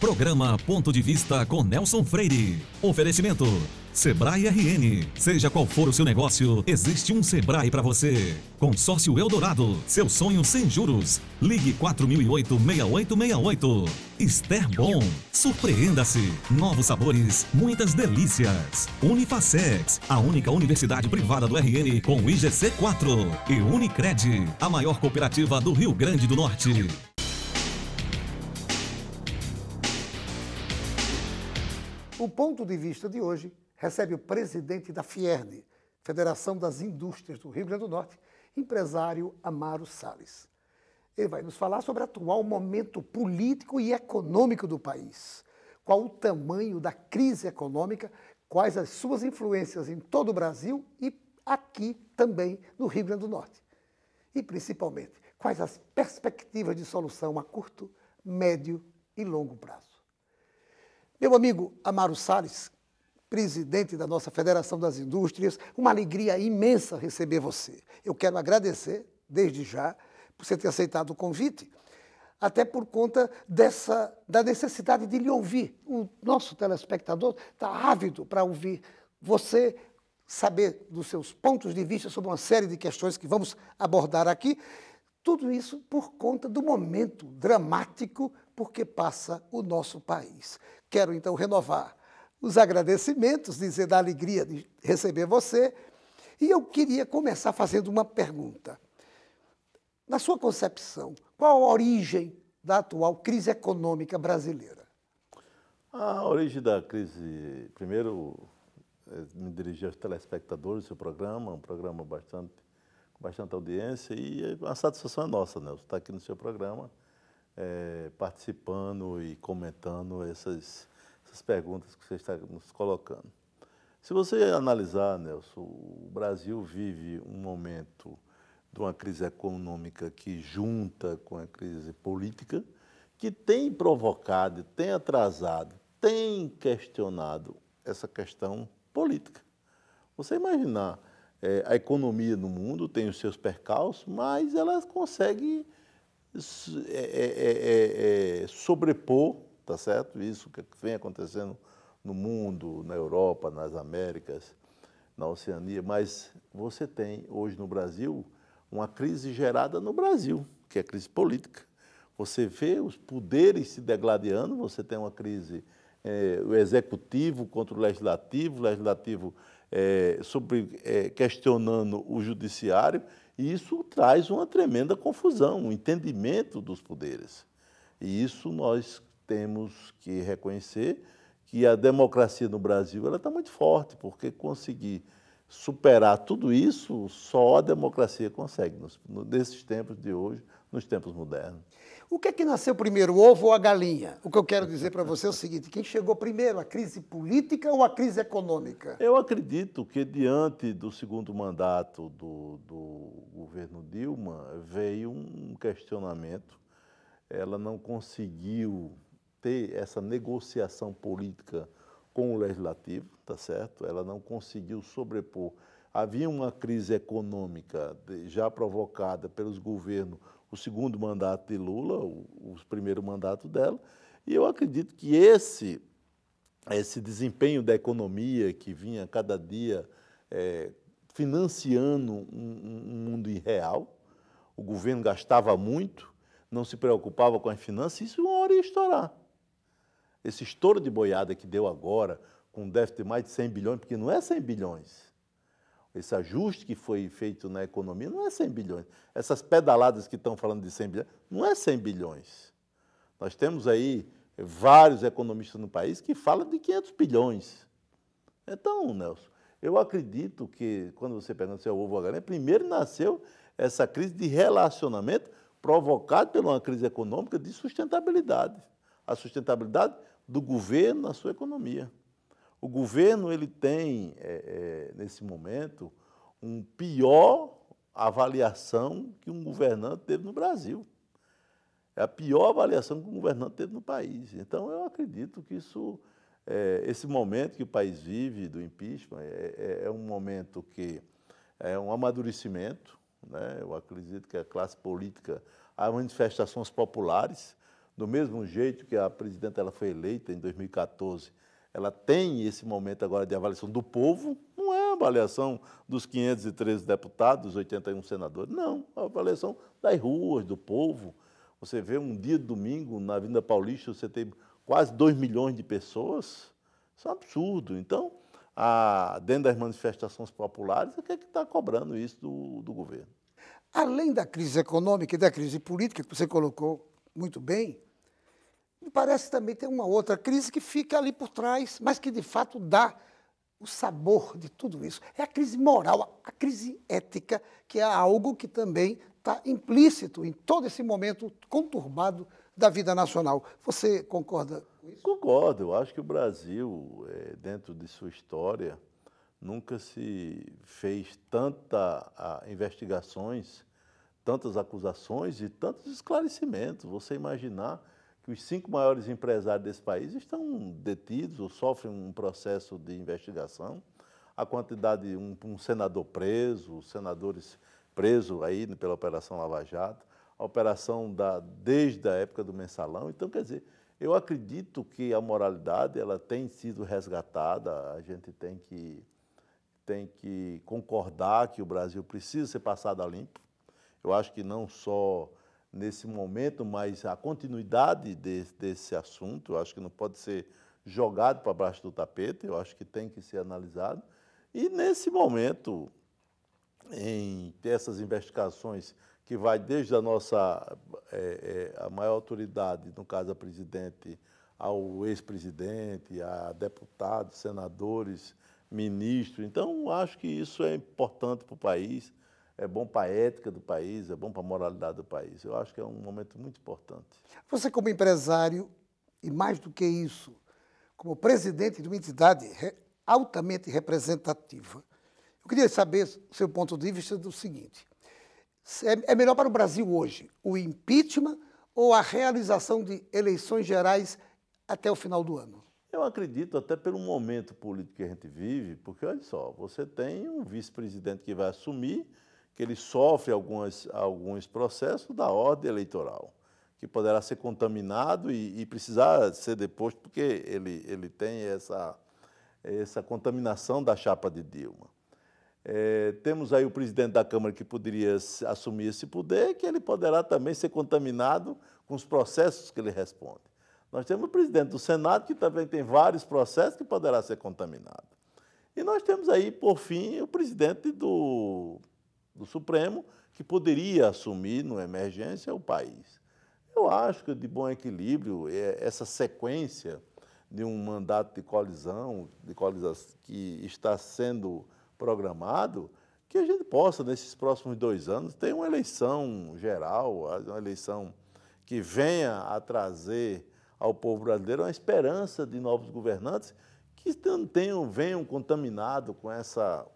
Programa Ponto de Vista com Nelson Freire. Oferecimento. Sebrae RN. Seja qual for o seu negócio, existe um Sebrae para você. Consórcio Eldorado. Seu sonho sem juros. Ligue 4008-6868. Esther Bom. Surpreenda-se. Novos sabores, muitas delícias. Unifacex. A única universidade privada do RN com IGC 4. E Unicred. A maior cooperativa do Rio Grande do Norte. O ponto de vista de hoje recebe o presidente da FIERN, Federação das Indústrias do Rio Grande do Norte, empresário Amaro Salles. Ele vai nos falar sobre o atual momento político e econômico do país. Qual o tamanho da crise econômica, quais as suas influências em todo o Brasil e aqui também no Rio Grande do Norte. E, principalmente, quais as perspectivas de solução a curto, médio e longo prazo. Meu amigo Amaro Salles, presidente da nossa Federação das Indústrias, uma alegria imensa receber você. Eu quero agradecer, desde já, por você ter aceitado o convite, até por conta dessa, da necessidade de lhe ouvir. O nosso telespectador está ávido para ouvir você, saber dos seus pontos de vista sobre uma série de questões que vamos abordar aqui. Tudo isso por conta do momento dramático por que passa o nosso país. Quero então renovar os agradecimentos, dizer da alegria de receber você. E eu queria começar fazendo uma pergunta. Na sua concepção, qual a origem da atual crise econômica brasileira? A origem da crise, primeiro, é, me dirigi aos telespectadores do seu programa, um programa bastante, com bastante audiência, e a satisfação é nossa, Nelson, estar tá aqui no seu programa é, participando e comentando essas, essas perguntas que você está nos colocando. Se você analisar, Nelson, o Brasil vive um momento de uma crise econômica que junta com a crise política, que tem provocado, tem atrasado, tem questionado essa questão política. Você imaginar, é, a economia no mundo tem os seus percalços, mas ela consegue é é, é, é, é, sobrepor, tá certo? Isso que vem acontecendo no mundo, na Europa, nas Américas, na Oceania, mas você tem hoje no Brasil uma crise gerada no Brasil, que é a crise política. Você vê os poderes se degladiando, você tem uma crise, é, o executivo contra o legislativo, o legislativo é, sobre, é, questionando o judiciário e isso traz uma tremenda confusão, um entendimento dos poderes. E isso nós temos que reconhecer que a democracia no Brasil ela está muito forte, porque conseguir superar tudo isso, só a democracia consegue, nos, nesses tempos de hoje, nos tempos modernos. O que é que nasceu primeiro, o ovo ou a galinha? O que eu quero dizer para você é o seguinte: quem chegou primeiro, a crise política ou a crise econômica? Eu acredito que, diante do segundo mandato do, do governo Dilma, veio um questionamento. Ela não conseguiu ter essa negociação política com o legislativo, tá certo? Ela não conseguiu sobrepor. Havia uma crise econômica já provocada pelos governos o segundo mandato de Lula, o, o primeiro mandato dela, e eu acredito que esse, esse desempenho da economia que vinha cada dia é, financiando um, um mundo irreal, o governo gastava muito, não se preocupava com as finanças, isso uma hora ia estourar. Esse estouro de boiada que deu agora, com um déficit de mais de 100 bilhões, porque não é 100 bilhões, esse ajuste que foi feito na economia não é 100 bilhões. Essas pedaladas que estão falando de 100 bilhões, não é 100 bilhões. Nós temos aí vários economistas no país que falam de 500 bilhões. Então, Nelson, eu acredito que, quando você pergunta se é o ovo ou a galinha, primeiro nasceu essa crise de relacionamento provocada por uma crise econômica de sustentabilidade. A sustentabilidade do governo na sua economia. O governo ele tem, é, é, nesse momento, um pior avaliação que um governante teve no Brasil. É a pior avaliação que um governante teve no país. Então, eu acredito que isso, é, esse momento que o país vive do impeachment é, é, é um momento que é um amadurecimento. Né? Eu acredito que a classe política, há manifestações populares, do mesmo jeito que a presidenta ela foi eleita em 2014 ela tem esse momento agora de avaliação do povo, não é a avaliação dos 513 deputados, 81 senadores, não, é a avaliação das ruas, do povo. Você vê um dia de domingo na Vinda Paulista, você tem quase 2 milhões de pessoas, isso é um absurdo. Então, a, dentro das manifestações populares, o que é que está cobrando isso do, do governo? Além da crise econômica e da crise política, que você colocou muito bem, me parece também tem uma outra crise que fica ali por trás, mas que de fato dá o sabor de tudo isso. É a crise moral, a crise ética, que é algo que também está implícito em todo esse momento conturbado da vida nacional. Você concorda com isso? Concordo. Eu acho que o Brasil, é, dentro de sua história, nunca se fez tanta investigações, tantas acusações e tantos esclarecimentos. Você imaginar que os cinco maiores empresários desse país estão detidos ou sofrem um processo de investigação. A quantidade, um, um senador preso, senadores presos aí pela Operação Lava Jato, a operação da, desde a época do mensalão. Então, quer dizer, eu acredito que a moralidade ela tem sido resgatada, a gente tem que, tem que concordar que o Brasil precisa ser passado a limpo. Eu acho que não só nesse momento, mas a continuidade de, desse assunto, eu acho que não pode ser jogado para baixo do tapete, eu acho que tem que ser analisado. E nesse momento, em essas investigações que vai desde a nossa é, é, a maior autoridade, no caso a presidente, ao ex-presidente, a deputados, senadores, ministros. Então, acho que isso é importante para o país é bom para a ética do país, é bom para a moralidade do país. Eu acho que é um momento muito importante. Você, como empresário, e mais do que isso, como presidente de uma entidade altamente representativa, eu queria saber seu ponto de vista do seguinte: é, é melhor para o Brasil hoje o impeachment ou a realização de eleições gerais até o final do ano? Eu acredito, até pelo momento político que a gente vive, porque olha só, você tem um vice-presidente que vai assumir que ele sofre algumas, alguns processos da ordem eleitoral, que poderá ser contaminado e, e precisar ser deposto, porque ele, ele tem essa, essa contaminação da chapa de Dilma. É, temos aí o presidente da Câmara que poderia assumir esse poder, que ele poderá também ser contaminado com os processos que ele responde. Nós temos o presidente do Senado, que também tem vários processos que poderá ser contaminado. E nós temos aí, por fim, o presidente do do Supremo, que poderia assumir, numa emergência, o país. Eu acho que, de bom equilíbrio, é, essa sequência de um mandato de colisão, de colisão que está sendo programado, que a gente possa, nesses próximos dois anos, ter uma eleição geral, uma eleição que venha a trazer ao povo brasileiro uma esperança de novos governantes que não tenham, venham contaminado com, essa,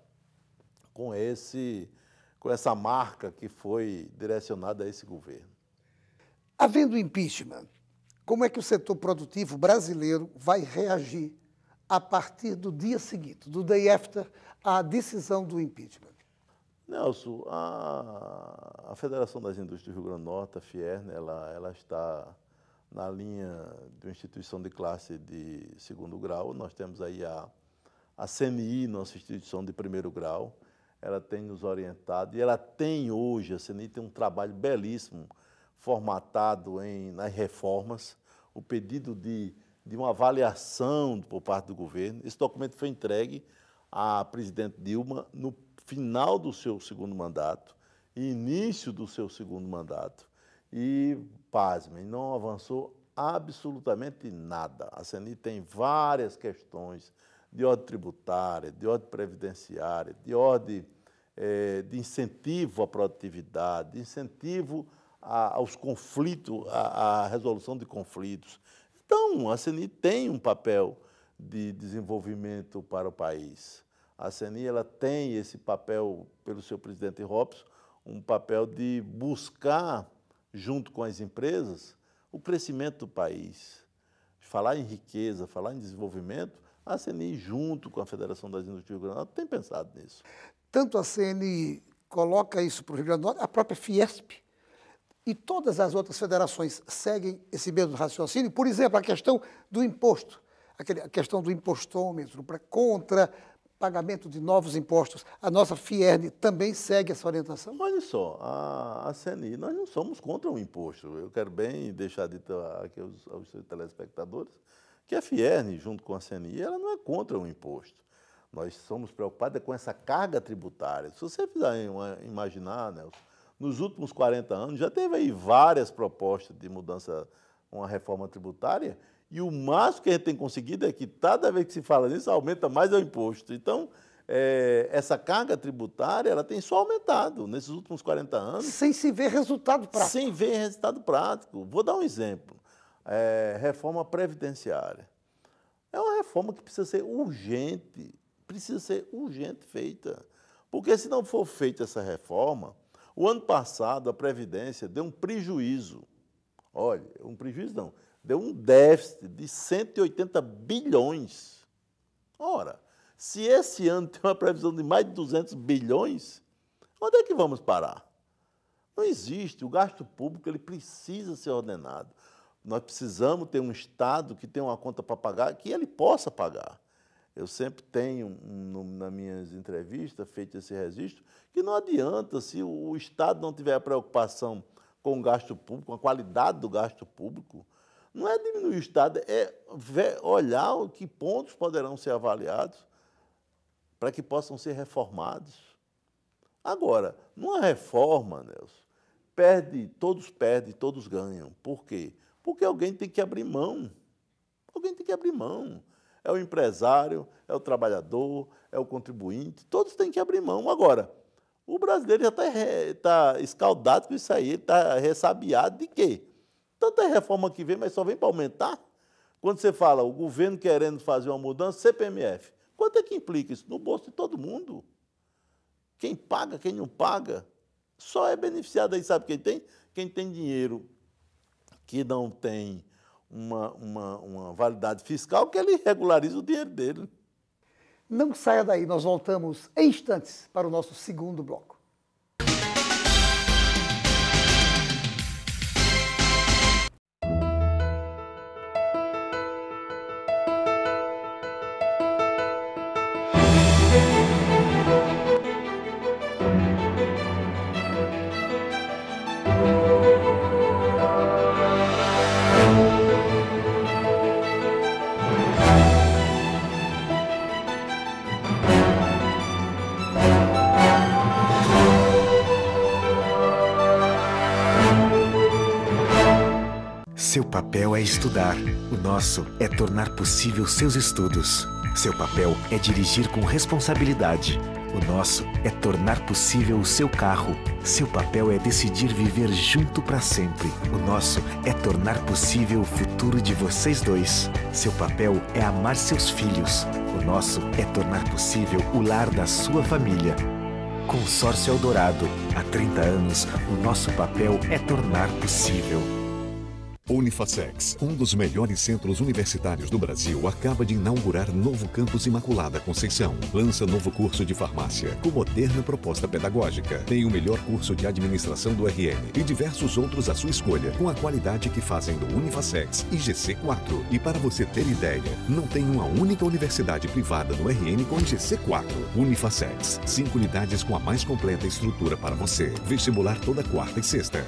com esse com essa marca que foi direcionada a esse governo. Havendo impeachment, como é que o setor produtivo brasileiro vai reagir a partir do dia seguinte, do day after, à decisão do impeachment? Nelson, a, a Federação das Indústrias do Rio Grande do Norte, a FIERN, ela, ela está na linha de uma instituição de classe de segundo grau. Nós temos aí a, a CNI, nossa instituição de primeiro grau ela tem nos orientado e ela tem hoje, a CNI tem um trabalho belíssimo formatado em, nas reformas, o pedido de, de uma avaliação por parte do governo. Esse documento foi entregue à presidente Dilma no final do seu segundo mandato, início do seu segundo mandato. E, pasmem, não avançou absolutamente nada. A CNI tem várias questões de ordem tributária, de ordem previdenciária, de ordem é, de incentivo à produtividade, de incentivo a, aos conflitos, à, resolução de conflitos. Então, a CNI tem um papel de desenvolvimento para o país. A CNI ela tem esse papel, pelo seu presidente Robson, um papel de buscar, junto com as empresas, o crescimento do país. Falar em riqueza, falar em desenvolvimento, a CNI, junto com a Federação das Indústrias do Rio Grande do tem pensado nisso. Tanto a CNI coloca isso para o Rio Grande do Norte, a própria Fiesp e todas as outras federações seguem esse mesmo raciocínio. Por exemplo, a questão do imposto, a questão do impostômetro para contra pagamento de novos impostos. A nossa FIERN também segue essa orientação? Olha só, a, a CNI, nós não somos contra o imposto. Eu quero bem deixar dito aqui aos, aos telespectadores que a FIERN, junto com a CNI, ela não é contra o imposto. Nós somos preocupados é com essa carga tributária. Se você fizer imaginar, Nelson, nos últimos 40 anos já teve aí várias propostas de mudança, uma reforma tributária, e o máximo que a gente tem conseguido é que cada vez que se fala nisso, aumenta mais o imposto. Então, é, essa carga tributária ela tem só aumentado nesses últimos 40 anos. Sem se ver resultado prático. Sem ver resultado prático. Vou dar um exemplo. É, reforma previdenciária. É uma reforma que precisa ser urgente, precisa ser urgente feita. Porque se não for feita essa reforma, o ano passado a Previdência deu um prejuízo. Olha, um prejuízo não, deu um déficit de 180 bilhões. Ora, se esse ano tem uma previsão de mais de 200 bilhões, onde é que vamos parar? Não existe. O gasto público ele precisa ser ordenado. Nós precisamos ter um Estado que tenha uma conta para pagar, que ele possa pagar. Eu sempre tenho um, nas minhas entrevistas feito esse registro que não adianta se o Estado não tiver preocupação com o gasto público, com a qualidade do gasto público, não é diminuir o Estado, é ver, olhar que pontos poderão ser avaliados para que possam ser reformados. Agora, numa reforma, Nelson, perde, todos perdem, todos ganham. Por quê? Porque alguém tem que abrir mão. Alguém tem que abrir mão é o empresário, é o trabalhador, é o contribuinte, todos têm que abrir mão. Agora, o brasileiro já está tá escaldado com isso aí, está ressabiado de quê? Tanta é reforma que vem, mas só vem para aumentar. Quando você fala o governo querendo fazer uma mudança, CPMF, quanto é que implica isso? No bolso de todo mundo. Quem paga, quem não paga, só é beneficiado aí, sabe quem tem? Quem tem dinheiro que não tem uma, uma, uma validade fiscal que ele regulariza o dinheiro dele. Não saia daí, nós voltamos em instantes para o nosso segundo bloco. estudar, o nosso é tornar possível seus estudos. Seu papel é dirigir com responsabilidade. O nosso é tornar possível o seu carro. Seu papel é decidir viver junto para sempre. O nosso é tornar possível o futuro de vocês dois. Seu papel é amar seus filhos. O nosso é tornar possível o lar da sua família. Consórcio Eldorado. Há 30 anos, o nosso papel é tornar possível. Unifacex, um dos melhores centros universitários do Brasil, acaba de inaugurar novo campus Imaculada Conceição. Lança novo curso de farmácia, com moderna proposta pedagógica. Tem o melhor curso de administração do RN e diversos outros à sua escolha, com a qualidade que fazem do Unifacex e GC4. E para você ter ideia, não tem uma única universidade privada no RN com GC4. Unifacex, cinco unidades com a mais completa estrutura para você. Vestibular toda quarta e sexta.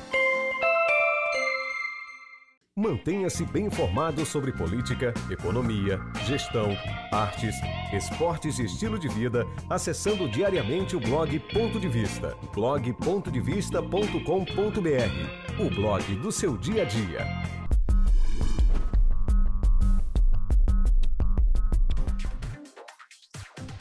Mantenha-se bem informado sobre política, economia, gestão, artes, esportes e estilo de vida acessando diariamente o blog Ponto de Vista. blog.devista.com.br O blog do seu dia a dia.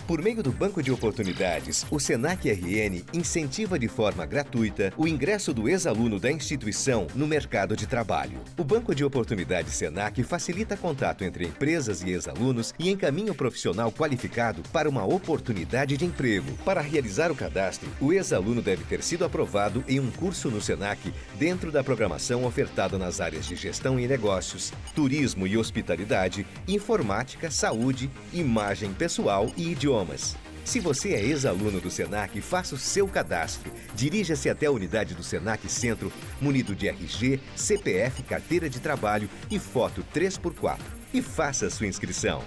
Por meio do Banco de Oportunidades, o Senac RN incentiva de forma gratuita o ingresso do ex-aluno da instituição no mercado de trabalho. O Banco de Oportunidades Senac facilita contato entre empresas e ex-alunos e encaminha o profissional qualificado para uma oportunidade de emprego. Para realizar o cadastro, o ex-aluno deve ter sido aprovado em um curso no Senac dentro da programação ofertada nas áreas de gestão e negócios, turismo e hospitalidade, informática, saúde, imagem pessoal e idioma idiomas. Se você é ex-aluno do SENAC, faça o seu cadastro. Dirija-se até a unidade do SENAC Centro, munido de RG, CPF, carteira de trabalho e foto 3x4 e faça sua inscrição.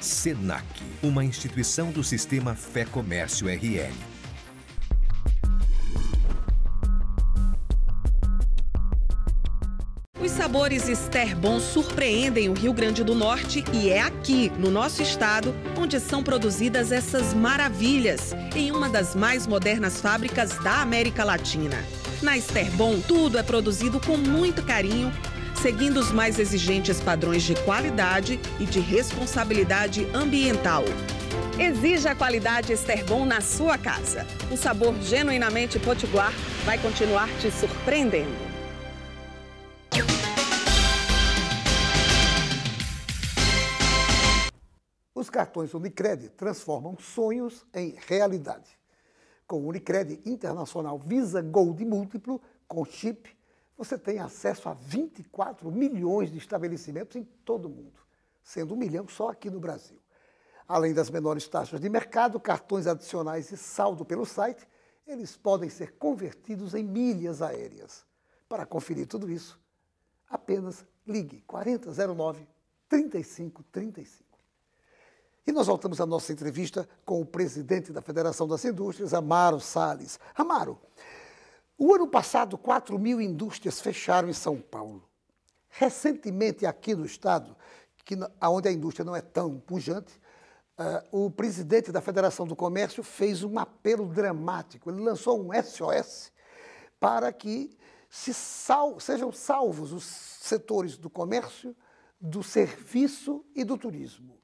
SENAC, uma instituição do sistema Fé Comércio RL. sabores Ester Bom surpreendem o Rio Grande do Norte e é aqui, no nosso estado, onde são produzidas essas maravilhas, em uma das mais modernas fábricas da América Latina. Na Ester Bom, tudo é produzido com muito carinho, seguindo os mais exigentes padrões de qualidade e de responsabilidade ambiental. Exija a qualidade Esterbon na sua casa. O sabor genuinamente potiguar vai continuar te surpreendendo. cartões Unicred transformam sonhos em realidade. Com o Unicred Internacional Visa Gold Múltiplo, com chip, você tem acesso a 24 milhões de estabelecimentos em todo o mundo, sendo um milhão só aqui no Brasil. Além das menores taxas de mercado, cartões adicionais e saldo pelo site, eles podem ser convertidos em milhas aéreas. Para conferir tudo isso, apenas ligue 4009 3535. E nós voltamos à nossa entrevista com o presidente da Federação das Indústrias, Amaro Sales. Amaro, o ano passado 4 mil indústrias fecharam em São Paulo. Recentemente, aqui no estado, que, onde a indústria não é tão pujante, uh, o presidente da Federação do Comércio fez um apelo dramático. Ele lançou um SOS para que se sal, sejam salvos os setores do comércio, do serviço e do turismo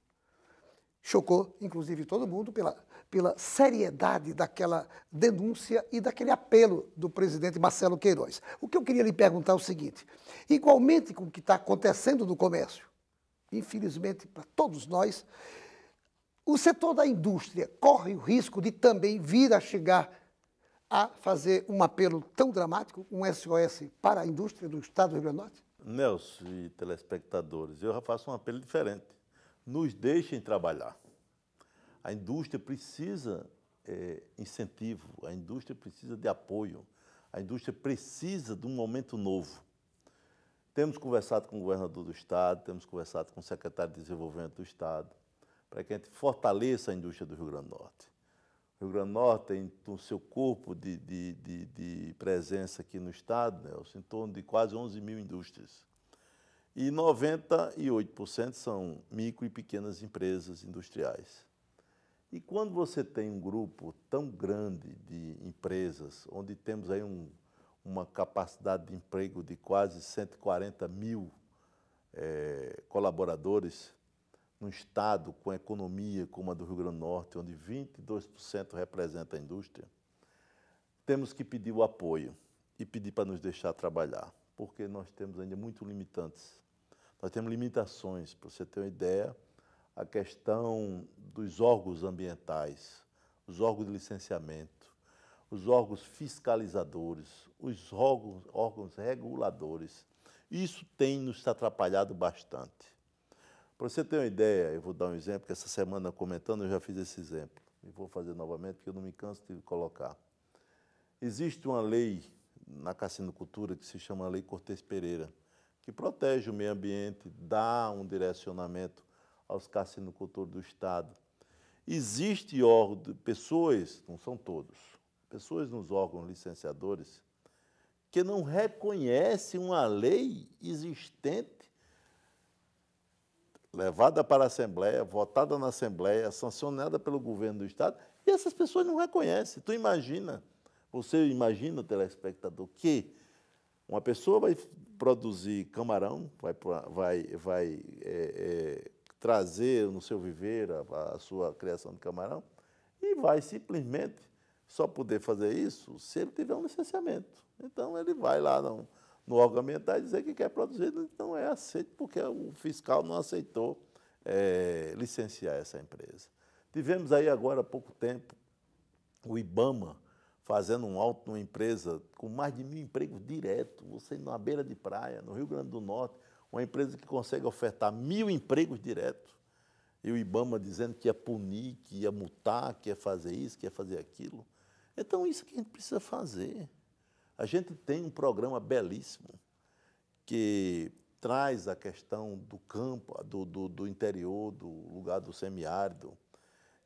chocou, inclusive, todo mundo pela, pela seriedade daquela denúncia e daquele apelo do presidente Marcelo Queiroz. O que eu queria lhe perguntar é o seguinte: igualmente com o que está acontecendo no comércio, infelizmente para todos nós, o setor da indústria corre o risco de também vir a chegar a fazer um apelo tão dramático, um SOS para a indústria do Estado do Rio Grande do Norte? Nelson e telespectadores, eu já faço um apelo diferente nos deixem trabalhar. A indústria precisa é, incentivo, a indústria precisa de apoio, a indústria precisa de um momento novo. Temos conversado com o governador do Estado, temos conversado com o secretário de Desenvolvimento do Estado, para que a gente fortaleça a indústria do Rio Grande do Norte. O Rio Grande do Norte tem o seu corpo de, de, de, de presença aqui no Estado, né, em torno de quase 11 mil indústrias e 98% são micro e pequenas empresas industriais. E quando você tem um grupo tão grande de empresas, onde temos aí um, uma capacidade de emprego de quase 140 mil é, colaboradores, num estado com economia como a do Rio Grande do Norte, onde 22% representa a indústria, temos que pedir o apoio e pedir para nos deixar trabalhar, porque nós temos ainda muito limitantes nós temos limitações, para você ter uma ideia, a questão dos órgãos ambientais, os órgãos de licenciamento, os órgãos fiscalizadores, os órgãos, órgãos reguladores. Isso tem nos atrapalhado bastante. Para você ter uma ideia, eu vou dar um exemplo, que essa semana comentando eu já fiz esse exemplo, e vou fazer novamente, porque eu não me canso de colocar. Existe uma lei na cassinocultura que se chama Lei Cortes Pereira, que protege o meio ambiente, dá um direcionamento aos carcinocultores do Estado. Existe órgão, pessoas, não são todos, pessoas nos órgãos licenciadores que não reconhecem uma lei existente levada para a Assembleia, votada na Assembleia, sancionada pelo governo do Estado, e essas pessoas não reconhecem. Tu imagina, você imagina, telespectador, que uma pessoa vai produzir camarão, vai, vai, vai é, é, trazer no seu viver a, a, sua criação de camarão e vai simplesmente só poder fazer isso se ele tiver um licenciamento. Então ele vai lá no, no órgão ambiental dizer que quer produzir, não é aceito porque o fiscal não aceitou é, licenciar essa empresa. Tivemos aí agora há pouco tempo o IBAMA, fazendo um alto numa empresa com mais de mil empregos direto, você na beira de praia, no Rio Grande do Norte, uma empresa que consegue ofertar mil empregos diretos, e o Ibama dizendo que ia punir, que ia multar, que ia fazer isso, que ia fazer aquilo. Então, isso que a gente precisa fazer. A gente tem um programa belíssimo que traz a questão do campo, do, do, do interior, do lugar do semiárido,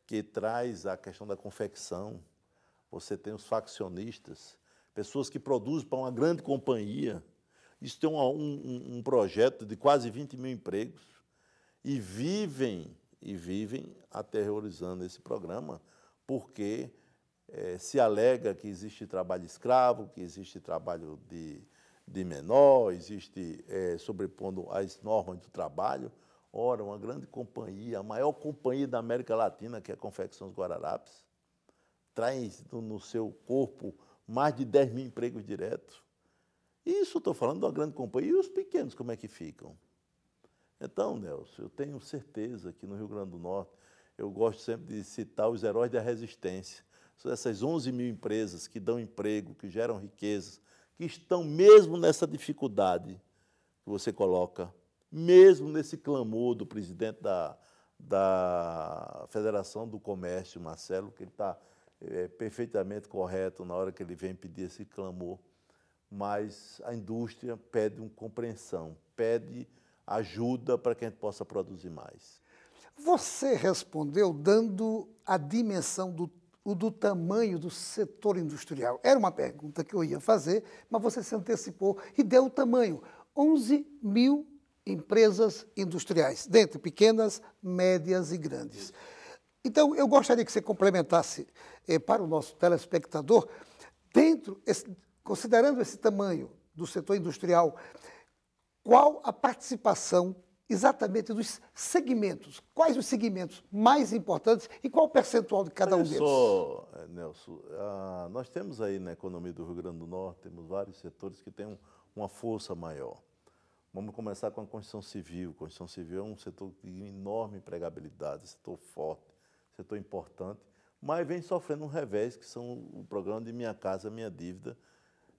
que traz a questão da confecção, você tem os faccionistas, pessoas que produzem para uma grande companhia. Isso tem um, um, um projeto de quase 20 mil empregos e vivem e vivem aterrorizando esse programa, porque é, se alega que existe trabalho escravo, que existe trabalho de, de menor, existe é, sobrepondo as normas do trabalho. Ora, uma grande companhia, a maior companhia da América Latina, que é a Confecções Guararapes, traz no seu corpo mais de 10 mil empregos diretos. Isso estou falando de uma grande companhia. E os pequenos, como é que ficam? Então, Nelson, eu tenho certeza que no Rio Grande do Norte, eu gosto sempre de citar os heróis da resistência. São essas 11 mil empresas que dão emprego, que geram riquezas, que estão mesmo nessa dificuldade que você coloca, mesmo nesse clamor do presidente da, da Federação do Comércio, Marcelo, que ele está é perfeitamente correto na hora que ele vem pedir esse clamor, mas a indústria pede uma compreensão, pede ajuda para que a gente possa produzir mais. Você respondeu dando a dimensão do, do tamanho do setor industrial. Era uma pergunta que eu ia fazer, mas você se antecipou e deu o tamanho: 11 mil empresas industriais, dentre pequenas, médias e grandes. Então, eu gostaria que você complementasse eh, para o nosso telespectador, dentro, esse, considerando esse tamanho do setor industrial, qual a participação exatamente dos segmentos, quais os segmentos mais importantes e qual o percentual de cada Olha um deles? Só, eh, Nelson, ah, nós temos aí na economia do Rio Grande do Norte, temos vários setores que têm um, uma força maior. Vamos começar com a construção civil. A construção civil é um setor de enorme empregabilidade, setor forte, setor importante, mas vem sofrendo um revés, que são o programa de Minha Casa Minha Dívida,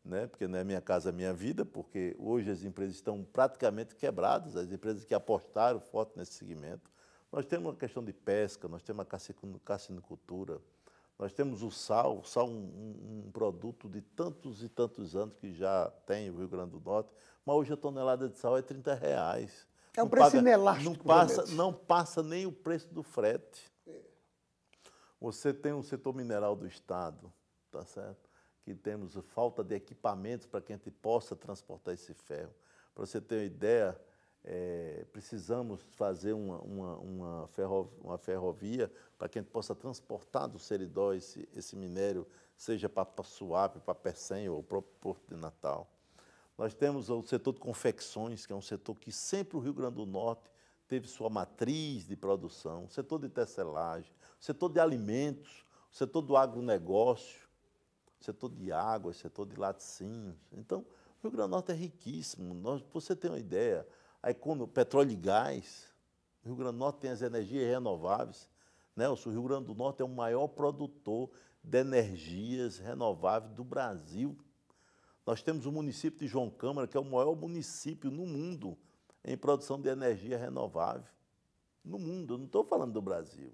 né? porque não é Minha Casa Minha Vida, porque hoje as empresas estão praticamente quebradas, as empresas que apostaram forte nesse segmento. Nós temos a questão de pesca, nós temos a cassinicultura, nós temos o sal, o sal é um, um, produto de tantos e tantos anos que já tem o Rio Grande do Norte, mas hoje a tonelada de sal é 30 reais. É um não preço paga, inelástico. Não passa, não passa nem o preço do frete. Você tem um setor mineral do Estado, tá certo? Que temos falta de equipamentos para que a gente possa transportar esse ferro. Para você ter uma ideia, é, precisamos fazer uma, uma, uma, ferrovia, uma ferrovia para que a gente possa transportar do Seridó esse, esse minério, seja para Suape, para Persenho ou para o Porto de Natal. Nós temos o setor de confecções, que é um setor que sempre o Rio Grande do Norte teve sua matriz de produção, o setor de tecelagem, setor de alimentos, setor do agronegócio, setor de água, setor de laticínios. Então, o Rio Grande do Norte é riquíssimo. Nós, para você ter uma ideia, petróleo e gás, o Rio Grande do Norte tem as energias renováveis. Né? O Rio Grande do Norte é o maior produtor de energias renováveis do Brasil. Nós temos o município de João Câmara, que é o maior município no mundo em produção de energia renovável. No mundo, eu não estou falando do Brasil.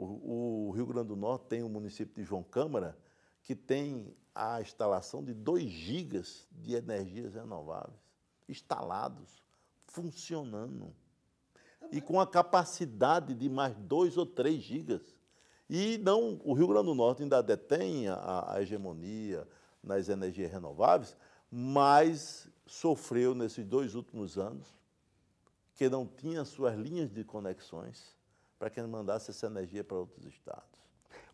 O, o Rio Grande do Norte tem o município de João Câmara, que tem a instalação de 2 gigas de energias renováveis instalados, funcionando. E com a capacidade de mais 2 ou 3 gigas. E não, o Rio Grande do Norte ainda detém a, a hegemonia nas energias renováveis, mas sofreu nesses dois últimos anos que não tinha suas linhas de conexões para que mandasse essa energia para outros estados.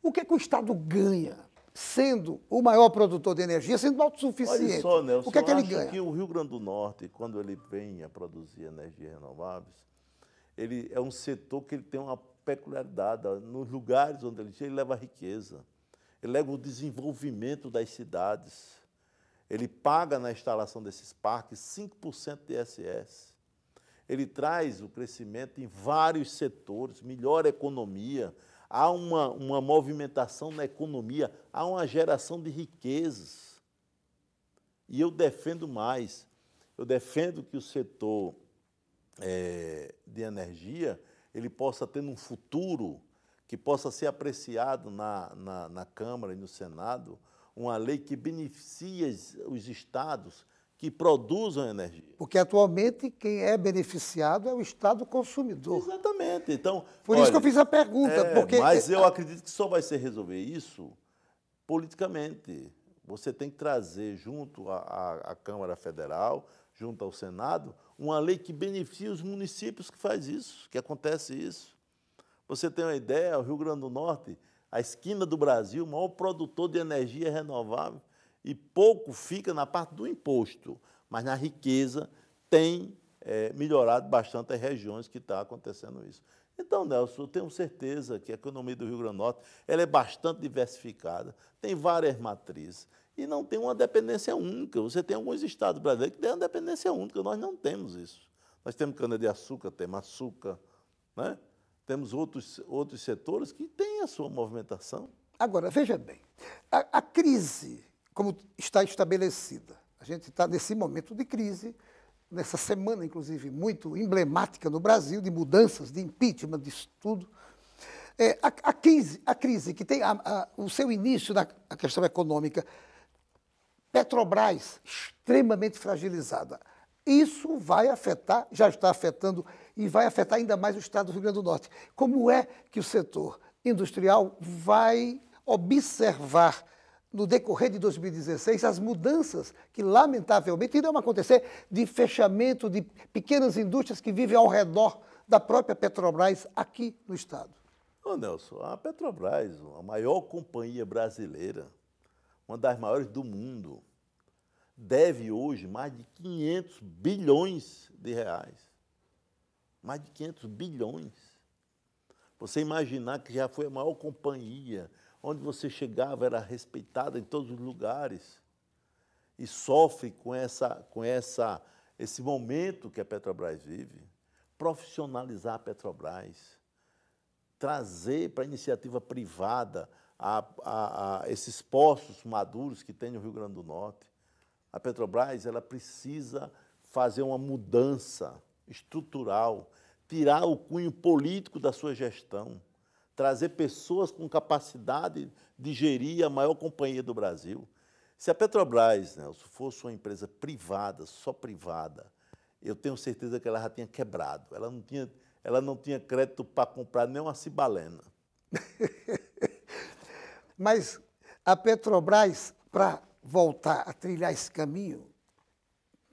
O que é que o Estado ganha sendo o maior produtor de energia, sendo autossuficiente? Olha só, Nelson, o que é que ele ganha? que o Rio Grande do Norte, quando ele vem a produzir energias renováveis, ele é um setor que ele tem uma peculiaridade. Nos lugares onde ele chega, ele leva a riqueza. Ele leva o desenvolvimento das cidades. Ele paga na instalação desses parques 5% de ISS ele traz o crescimento em vários setores, melhora a economia, há uma, uma movimentação na economia, há uma geração de riquezas. E eu defendo mais, eu defendo que o setor é, de energia ele possa ter um futuro que possa ser apreciado na, na, na Câmara e no Senado uma lei que beneficie os estados, que produzam energia. Porque atualmente quem é beneficiado é o Estado consumidor. Exatamente. Então, Por olha, isso que eu fiz a pergunta. É, porque... Mas é eu acredito que só vai ser resolver isso politicamente. Você tem que trazer junto à, à Câmara Federal, junto ao Senado, uma lei que beneficie os municípios que faz isso, que acontece isso. Você tem uma ideia, o Rio Grande do Norte, a esquina do Brasil, o maior produtor de energia renovável e pouco fica na parte do imposto, mas na riqueza tem é, melhorado bastante as regiões que está acontecendo isso. Então, Nelson, eu tenho certeza que a economia do Rio Grande do Norte ela é bastante diversificada, tem várias matrizes e não tem uma dependência única. Você tem alguns estados brasileiros que têm uma dependência única, nós não temos isso. Nós temos cana-de-açúcar, temos açúcar, né? temos outros, outros setores que têm a sua movimentação. Agora, veja bem, a, a crise como está estabelecida. A gente está nesse momento de crise, nessa semana, inclusive, muito emblemática no Brasil, de mudanças, de impeachment, de tudo. É, a, a, crise, a crise que tem a, a, o seu início na questão econômica, Petrobras extremamente fragilizada. Isso vai afetar, já está afetando, e vai afetar ainda mais o estado do Rio Grande do Norte. Como é que o setor industrial vai observar no decorrer de 2016, as mudanças que, lamentavelmente, irão acontecer de fechamento de pequenas indústrias que vivem ao redor da própria Petrobras aqui no Estado? Ô Nelson, a Petrobras, a maior companhia brasileira, uma das maiores do mundo, deve hoje mais de 500 bilhões de reais. Mais de 500 bilhões. Você imaginar que já foi a maior companhia onde você chegava era respeitada em todos os lugares e sofre com essa com essa esse momento que a Petrobras vive, profissionalizar a Petrobras, trazer para a iniciativa privada a, a, a esses postos maduros que tem no Rio Grande do Norte. A Petrobras ela precisa fazer uma mudança estrutural, tirar o cunho político da sua gestão trazer pessoas com capacidade de gerir a maior companhia do Brasil. Se a Petrobras, Nelson, né, fosse uma empresa privada, só privada, eu tenho certeza que ela já tinha quebrado. Ela não tinha, ela não tinha crédito para comprar nem uma cibalena. Mas a Petrobras, para voltar a trilhar esse caminho,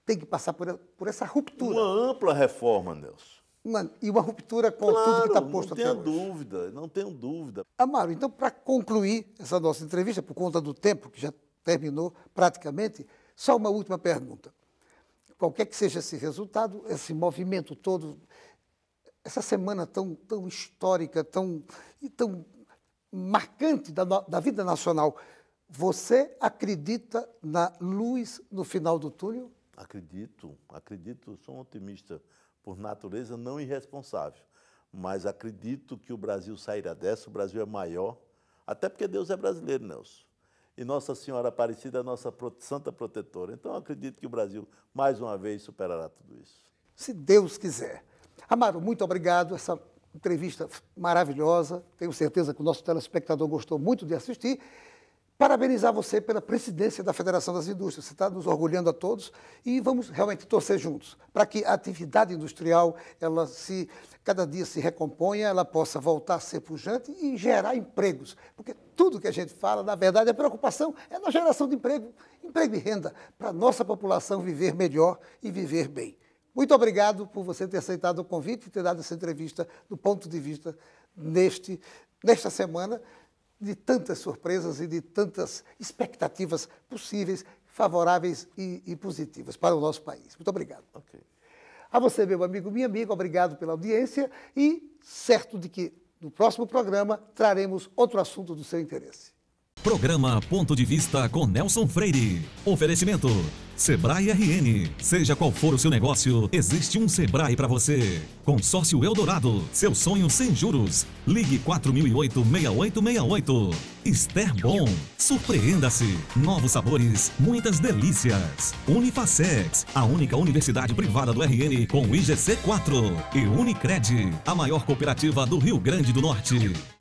tem que passar por, por essa ruptura. Uma ampla reforma, Nelson e uma ruptura com claro, tudo que está posto não tenho dúvida, não tenho dúvida. Amaro, então, para concluir essa nossa entrevista, por conta do tempo, que já terminou praticamente, só uma última pergunta. Qualquer que seja esse resultado, esse movimento todo, essa semana tão, tão histórica, tão, tão marcante da, da vida nacional, você acredita na luz no final do túnel? Acredito, acredito, sou um otimista por natureza, não irresponsável. Mas acredito que o Brasil sairá dessa, o Brasil é maior, até porque Deus é brasileiro, Nelson. E Nossa Senhora Aparecida é nossa santa protetora. Então, acredito que o Brasil, mais uma vez, superará tudo isso. Se Deus quiser. Amaro, muito obrigado. Essa entrevista maravilhosa. Tenho certeza que o nosso telespectador gostou muito de assistir. Parabenizar você pela presidência da Federação das Indústrias. Você está nos orgulhando a todos e vamos realmente torcer juntos para que a atividade industrial, ela se cada dia se recomponha, ela possa voltar a ser pujante e gerar empregos. Porque tudo que a gente fala, na verdade, a preocupação é na geração de emprego, emprego e renda, para a nossa população viver melhor e viver bem. Muito obrigado por você ter aceitado o convite e ter dado essa entrevista do ponto de vista neste, nesta semana de tantas surpresas e de tantas expectativas possíveis, favoráveis e, e positivas para o nosso país. Muito obrigado. Okay. A você, meu amigo, minha amiga, obrigado pela audiência e certo de que no próximo programa traremos outro assunto do seu interesse. Programa Ponto de Vista com Nelson Freire. Oferecimento. Sebrae RN. Seja qual for o seu negócio, existe um Sebrae para você. Consórcio Eldorado. Seu sonho sem juros. Ligue 4008-6868. Esther Bom. Surpreenda-se. Novos sabores, muitas delícias. Unifacex. A única universidade privada do RN com IGC 4. E Unicred. A maior cooperativa do Rio Grande do Norte.